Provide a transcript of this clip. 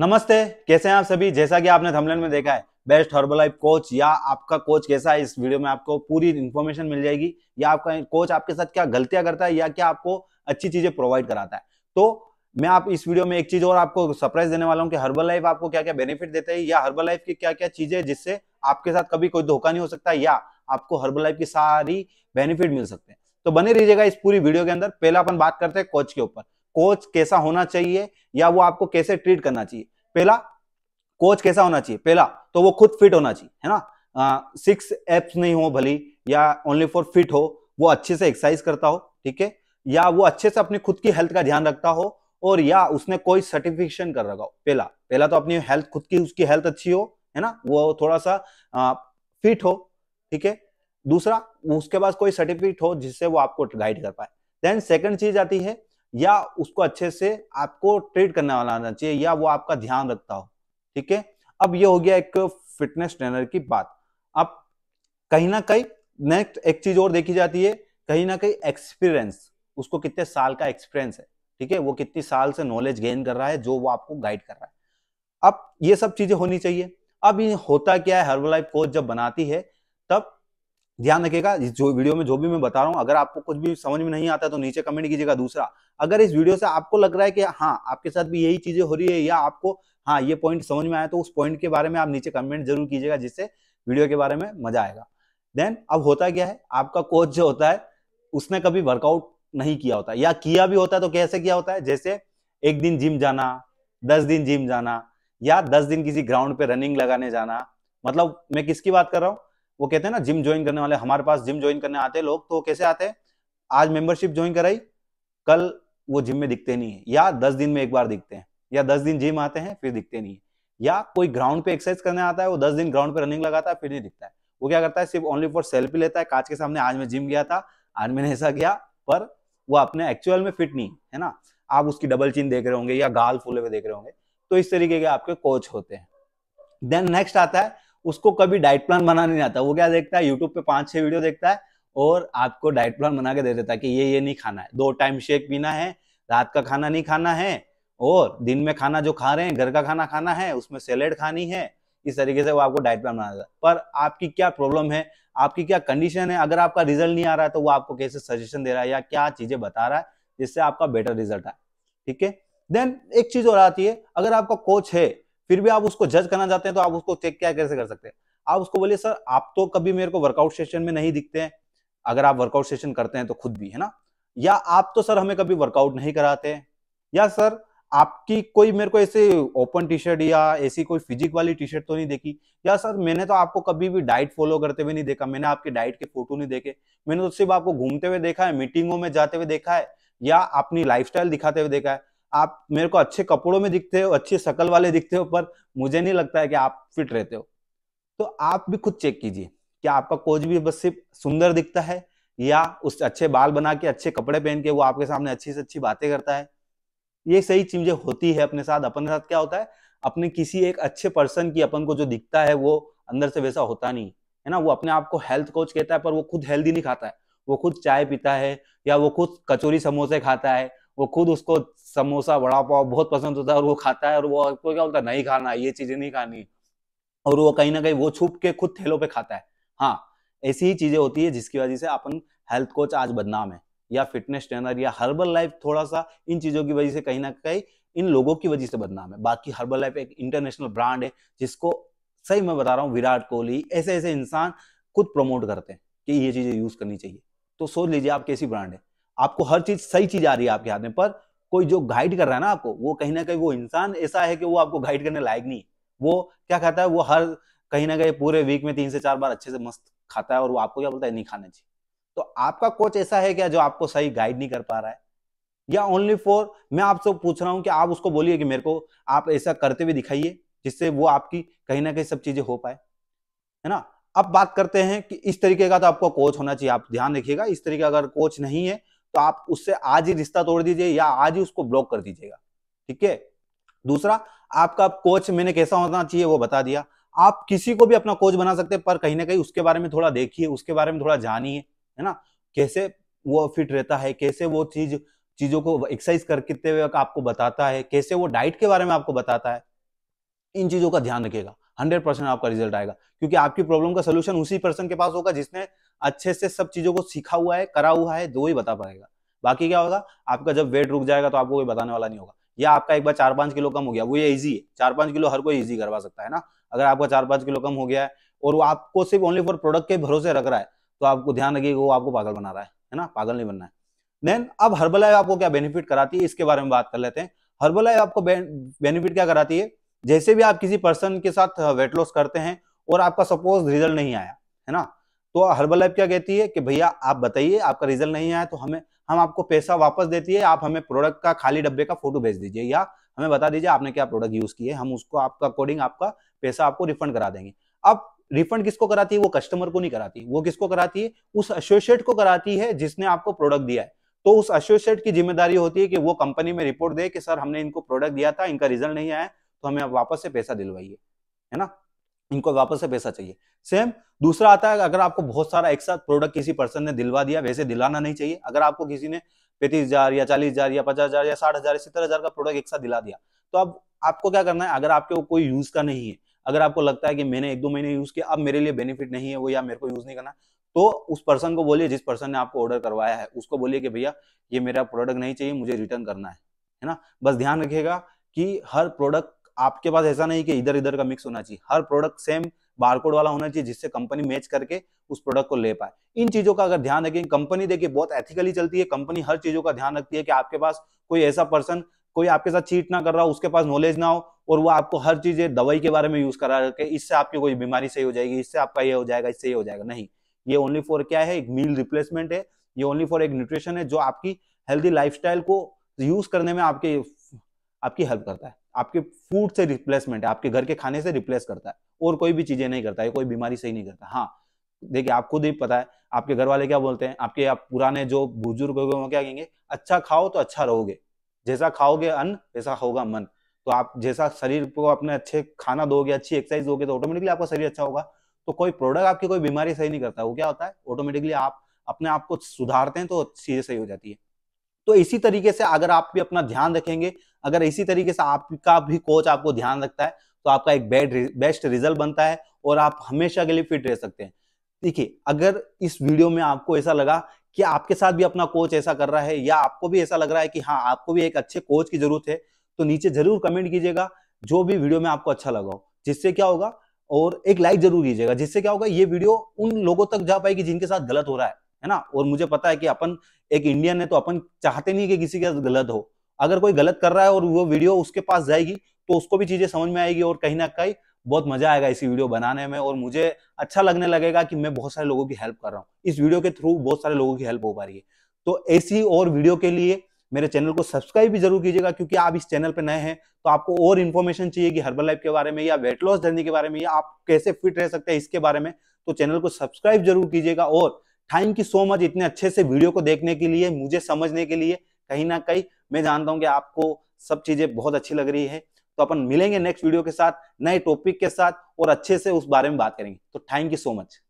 नमस्ते कैसे हैं आप सभी जैसा कि आपने थंबनेल में देखा है बेस्ट हर्बलाइफ कोच या आपका कोच कैसा है इस वीडियो में आपको पूरी इन्फॉर्मेशन मिल जाएगी या आपका कोच आपके साथ क्या गलतियां करता है या क्या आपको अच्छी चीजें प्रोवाइड कराता है तो मैं आप इस वीडियो में एक चीज और आपको सरप्राइज देने वाला हूँ कि हर्बल लाइफ आपको क्या क्या बेनिफिट देता है या हर्बल लाइफ की क्या क्या चीजें जिससे आपके साथ कभी कोई धोखा नहीं हो सकता या आपको हर्बल लाइफ की सारी बेनिफिट मिल सकते हैं तो बने रहिएगा इस पूरी वीडियो के अंदर पहला अपन बात करते हैं कोच के ऊपर कोच कैसा होना चाहिए या वो आपको कैसे ट्रीट करना चाहिए पहला कोच कैसा होना चाहिए पहला तो वो खुद फिट होना चाहिए है ना सिक्स एप्स नहीं हो भली या ओनली फॉर फिट हो वो अच्छे से एक्सरसाइज करता हो ठीक है या वो अच्छे से अपनी खुद की हेल्थ का ध्यान रखता हो और या उसने कोई सर्टिफिकेशन कर रखा हो पहला पहला तो अपनी हेल्थ खुद की उसकी हेल्थ अच्छी हो है ना वो थोड़ा सा आ, फिट हो ठीक है दूसरा उसके पास कोई सर्टिफिकेट हो जिससे वो आपको गाइड कर पाए देन सेकंड चीज आती है या उसको अच्छे से आपको ट्रीट करने वाला आना चाहिए या वो आपका ध्यान रखता हो ठीक है अब ये हो गया एक फिटनेस ट्रेनर की बात अब कहीं ना कहीं नेक्स्ट एक चीज और देखी जाती है कहीं ना कहीं एक्सपीरियंस उसको कितने साल का एक्सपीरियंस है ठीक है वो कितनी साल से नॉलेज गेन कर रहा है जो वो आपको गाइड कर रहा है अब ये सब चीजें होनी चाहिए अब ये होता क्या है हर्बल लाइफ कोच जब बनाती है तब ध्यान रखिएगा जो वीडियो में जो भी मैं बता रहा हूँ अगर आपको कुछ भी समझ में नहीं आता तो नीचे कमेंट कीजिएगा दूसरा अगर इस वीडियो से आपको लग रहा है कि हाँ आपके साथ भी यही चीजें हो रही है या आपको हाँ ये पॉइंट समझ में आया तो उस पॉइंट के बारे में आप नीचे कमेंट जरूर कीजिएगा जिससे वीडियो के बारे में मजा आएगा देन अब होता क्या है आपका कोच जो होता है उसने कभी वर्कआउट नहीं किया होता या किया भी होता है तो कैसे किया होता है जैसे एक दिन जिम जाना दस दिन जिम जाना या दस दिन किसी ग्राउंड पे रनिंग लगाने जाना मतलब मैं किसकी बात कर रहा हूँ वो कहते हैं ना जिम ज्वाइन करने वाले हमारे पास जिम ज्वाइन करने आते हैं लोग तो कैसे आते हैं आज मेंबरशिप ज्वाइन कराई कल वो जिम में दिखते नहीं है या दस दिन में एक बार दिखते हैं या दस दिन जिम आते हैं फिर दिखते नहीं है या कोई ग्राउंड पे एक्सरसाइज करने आता है वो दस दिन ग्राउंड पे रनिंग लगाता है फिर नहीं दिखता है वो क्या करता है सिर्फ ओनली फॉर सेल्फी लेता है कांच के सामने आज मैं जिम गया था आज मैंने ऐसा किया पर वो अपने एक्चुअल में फिट नहीं है ना आप उसकी डबल चिन देख रहे होंगे या गाल फूले हुए देख रहे होंगे तो इस तरीके के आपके कोच होते हैं देन नेक्स्ट आता है उसको कभी डाइट प्लान बनाने नहीं आता वो क्या देखता है यूट्यूब पे पांच छह वीडियो देखता है और आपको डाइट प्लान बना के दे देता है कि ये ये नहीं खाना है दो टाइम शेक पीना है रात का खाना नहीं खाना है और दिन में खाना जो खा रहे हैं घर का खाना खाना है उसमें सैलेड खानी है इस तरीके से वो आपको डाइट प्लान बना देता है पर आपकी क्या प्रॉब्लम है आपकी क्या कंडीशन है अगर आपका रिजल्ट नहीं आ रहा है तो वो आपको कैसे सजेशन दे रहा है या क्या चीजें बता रहा है जिससे आपका बेटर रिजल्ट आए ठीक है देन एक चीज और आती है अगर आपका कोच है फिर भी आप उसको जज करना चाहते हैं तो आप उसको चेक क्या कैसे कर सकते हैं आप उसको बोलिए सर आप तो कभी मेरे को वर्कआउट सेशन में नहीं दिखते हैं अगर आप वर्कआउट सेशन करते हैं तो खुद भी है ना या आप तो सर हमें कभी वर्कआउट नहीं कराते या सर आपकी कोई मेरे को ऐसे ओपन टी शर्ट या ऐसी कोई फिजिक वाली टी शर्ट तो नहीं देखी या सर मैंने तो आपको कभी भी डाइट फॉलो करते हुए नहीं देखा मैंने आपके डाइट के फोटो नहीं देखे मैंने तो सिर्फ आपको घूमते हुए देखा है मीटिंगों में जाते हुए देखा है या अपनी लाइफस्टाइल दिखाते हुए देखा है आप मेरे को अच्छे कपड़ों में दिखते हो अच्छे शकल वाले दिखते हो पर मुझे नहीं लगता है कि आप फिट रहते हो तो आप भी खुद चेक कीजिए क्या आपका कोच भी बस सिर्फ सुंदर दिखता है या उस अच्छे बाल बना के अच्छे कपड़े पहन के वो आपके सामने अच्छी से अच्छी बातें करता है ये सही चीजें होती है अपने साथ अपने साथ क्या होता है अपने किसी एक अच्छे पर्सन की अपन को जो दिखता है वो अंदर से वैसा होता नहीं है ना वो अपने आप को हेल्थ कोच कहता है पर वो खुद हेल्दी नहीं खाता है वो खुद चाय पीता है या वो खुद कचोरी समोसे खाता है वो खुद उसको समोसा वड़ा पाव बहुत पसंद होता है और वो खाता है और वो उसको क्या बोलता है नहीं खाना ये चीजें नहीं खानी और वो कहीं ना कहीं वो छुप के खुद थैलों पे खाता है हाँ ऐसी ही चीजें होती है जिसकी वजह से अपन हेल्थ कोच आज बदनाम है या फिटनेस ट्रेनर या हर्बल लाइफ थोड़ा सा इन चीजों की वजह से कहीं ना कहीं इन लोगों की वजह से बदनाम है बाकी हर्बल लाइफ एक इंटरनेशनल ब्रांड है जिसको सही मैं बता रहा हूँ विराट कोहली ऐसे ऐसे इंसान खुद प्रमोट करते हैं कि ये चीजें यूज करनी चाहिए तो सोच लीजिए आप कैसी ब्रांड है आपको हर चीज सही चीज आ रही है आपके हाथ में पर कोई जो गाइड कर रहा है ना आपको वो कहीं ना कहीं वो इंसान ऐसा है कि वो आपको गाइड करने लायक नहीं है वो क्या खाता है वो हर कहीं ना कहीं पूरे वीक में तीन से चार बार अच्छे से मस्त खाता है और वो आपको क्या बोलता है नहीं खाना चाहिए तो आपका कोच ऐसा है क्या जो आपको सही गाइड नहीं कर पा रहा है या ओनली फॉर मैं आपसे पूछ रहा हूँ कि आप उसको बोलिए कि मेरे को आप ऐसा करते हुए दिखाइए जिससे वो आपकी कहीं ना कहीं सब चीजें हो पाए है ना अब बात करते हैं कि इस तरीके का तो आपका कोच होना चाहिए आप ध्यान रखिएगा इस तरीके का अगर कोच नहीं है तो आप उससे आज ही रिश्ता तोड़ दीजिए या आज ही उसको ब्लॉक कर दीजिएगा ठीक है दूसरा आपका कोच मैंने कैसा होना चाहिए वो बता दिया आप किसी को भी अपना कोच बना सकते हैं पर कहीं ना कहीं उसके बारे में थोड़ा देखिए उसके बारे में थोड़ा जानिए है ना कैसे वो फिट रहता है कैसे वो चीज चीजों को एक्सरसाइज कर कितने वक्त आपको बताता है कैसे वो डाइट के बारे में आपको बताता है इन चीजों का ध्यान रखिएगा हंड्रेड परसेंट आपका रिजल्ट आएगा क्योंकि आपकी प्रॉब्लम का सोल्यूशन उसी पर्सन के पास होगा जिसने अच्छे से सब चीजों को सीखा हुआ है करा हुआ है दो ही बता पाएगा बाकी क्या होगा आपका जब वेट रुक जाएगा तो आपको कोई बताने वाला नहीं होगा या आपका एक बार चार पांच किलो कम हो गया वो ये इजी है चार पांच किलो हर कोई इजी करवा सकता है ना अगर आपका चार पांच किलो कम हो गया है और वो आपको सिर्फ ओनली फॉर प्रोडक्ट के भरोसे रख रहा है तो आपको ध्यान रखिएगा वो आपको पागल बना रहा है है ना पागल नहीं बनना है देन अब हर्बल लाइफ आपको क्या बेनिफिट कराती है इसके बारे में बात कर लेते हैं हर्बल लाइफ आपको बेनिफिट क्या कराती है जैसे भी आप किसी पर्सन के साथ वेट लॉस करते हैं और आपका सपोज रिजल्ट नहीं आया है ना तो हर्बल लाइफ क्या कहती है कि भैया आप बताइए आपका रिजल्ट नहीं आया तो हमें हम आपको पैसा वापस देती है आप हमें प्रोडक्ट का खाली डब्बे का फोटो भेज दीजिए या हमें बता दीजिए आपने क्या प्रोडक्ट यूज किए हम उसको आपका अकॉर्डिंग आपका पैसा आपको रिफंड करा देंगे अब रिफंड किसको कराती है वो कस्टमर को नहीं कराती वो किसको कराती है उस एसोसिएट को कराती है जिसने आपको प्रोडक्ट दिया है तो उस एसोसिएट की जिम्मेदारी होती है कि वो कंपनी में रिपोर्ट दे कि सर हमने इनको प्रोडक्ट दिया था इनका रिजल्ट नहीं आया तो हमें वापस से पैसा दिलवाइए है ना इनको वापस से पैसा चाहिए सेम दूसरा आता है अगर आपको बहुत सारा एक साथ प्रोडक्ट किसी पर्सन ने दिलवा दिया वैसे दिलाना नहीं चाहिए अगर आपको किसी ने पैंतीस हजार या चालीस हजार या पचास हजार या साठ हजार सत्तर हजार का प्रोडक्ट एक साथ दिला दिया तो अब आपको क्या करना है अगर आपके कोई यूज का नहीं है अगर आपको लगता है कि मैंने एक दो महीने यूज किया अब मेरे लिए बेनिफिट नहीं है वो या मेरे को यूज नहीं करना तो उस पर्सन को बोलिए जिस पर्सन ने आपको ऑर्डर करवाया है उसको बोलिए कि भैया ये मेरा प्रोडक्ट नहीं चाहिए मुझे रिटर्न करना है है ना बस ध्यान रखिएगा कि हर प्रोडक्ट आपके पास ऐसा नहीं कि इधर इधर का मिक्स होना चाहिए हर प्रोडक्ट सेम बारकोड वाला होना चाहिए जिससे कंपनी मैच करके उस प्रोडक्ट को ले पाए इन चीजों का अगर ध्यान रखें कंपनी देखिए बहुत एथिकली चलती है कंपनी हर चीजों का ध्यान रखती है कि आपके पास कोई ऐसा पर्सन कोई आपके साथ चीट ना कर रहा हो उसके पास नॉलेज ना हो और वो आपको हर चीज दवाई के बारे में यूज करा रखे इससे आपकी कोई बीमारी सही हो जाएगी इससे आपका ये हो जाएगा इससे ये हो जाएगा नहीं ये ओनली फॉर क्या है एक मील रिप्लेसमेंट है ये ओनली फॉर एक न्यूट्रिशन है जो आपकी हेल्दी लाइफस्टाइल को यूज करने में आपके आपकी हेल्प करता है आपके फूड से रिप्लेसमेंट है आपके घर के खाने से रिप्लेस करता है और कोई भी चीजें नहीं करता है कोई बीमारी सही नहीं करता हाँ देखिए आप खुद ही पता है आपके घर वाले क्या बोलते हैं आपके आप पुराने जो बुजुर्ग हो गए वो क्या कहेंगे अच्छा खाओ तो अच्छा रहोगे जैसा खाओगे अन्न वैसा होगा मन तो आप जैसा शरीर को अपने अच्छे खाना दोगे अच्छी एक्सरसाइज दोगे तो ऑटोमेटिकली आपका शरीर अच्छा होगा तो कोई प्रोडक्ट आपकी कोई बीमारी सही नहीं करता वो क्या होता है ऑटोमेटिकली आप अपने आप को सुधारते हैं तो चीजें सही हो जाती है तो इसी तरीके से अगर आप भी अपना ध्यान रखेंगे अगर इसी तरीके से आपका भी कोच आपको ध्यान रखता है तो आपका एक बेड बेस्ट रिजल्ट बनता है और आप हमेशा के लिए फिट रह सकते हैं देखिए अगर इस वीडियो में आपको ऐसा लगा कि आपके साथ भी अपना कोच ऐसा कर रहा है या आपको भी ऐसा लग रहा है कि हाँ आपको भी एक अच्छे कोच की जरूरत है तो नीचे जरूर कमेंट कीजिएगा जो भी वीडियो में आपको अच्छा लगा हो जिससे क्या होगा और एक लाइक जरूर कीजिएगा जिससे क्या होगा ये वीडियो उन लोगों तक जा पाएगी जिनके साथ गलत हो रहा है है ना और मुझे पता है कि अपन एक इंडियन है तो अपन चाहते नहीं कि किसी का गलत हो अगर कोई गलत कर रहा है और वो वीडियो उसके पास जाएगी तो उसको भी चीजें समझ में आएगी और कहीं ना कहीं बहुत मजा आएगा इसी वीडियो बनाने में और मुझे अच्छा लगने लगेगा कि मैं बहुत सारे लोगों की हेल्प कर रहा हूँ इस वीडियो के थ्रू बहुत सारे लोगों की हेल्प हो पा रही है तो ऐसी और वीडियो के लिए मेरे चैनल को सब्सक्राइब भी जरूर कीजिएगा क्योंकि आप इस चैनल पर नए हैं तो आपको और इन्फॉर्मेशन चाहिए कि हर्बल लाइफ के बारे में या वेट लॉस जर्नी के बारे में या आप कैसे फिट रह सकते हैं इसके बारे में तो चैनल को सब्सक्राइब जरूर कीजिएगा और थैंक यू सो मच इतने अच्छे से वीडियो को देखने के लिए मुझे समझने के लिए कहीं ना कहीं मैं जानता हूँ कि आपको सब चीजें बहुत अच्छी लग रही है तो अपन मिलेंगे नेक्स्ट वीडियो के साथ नए टॉपिक के साथ और अच्छे से उस बारे में बात करेंगे तो थैंक यू सो मच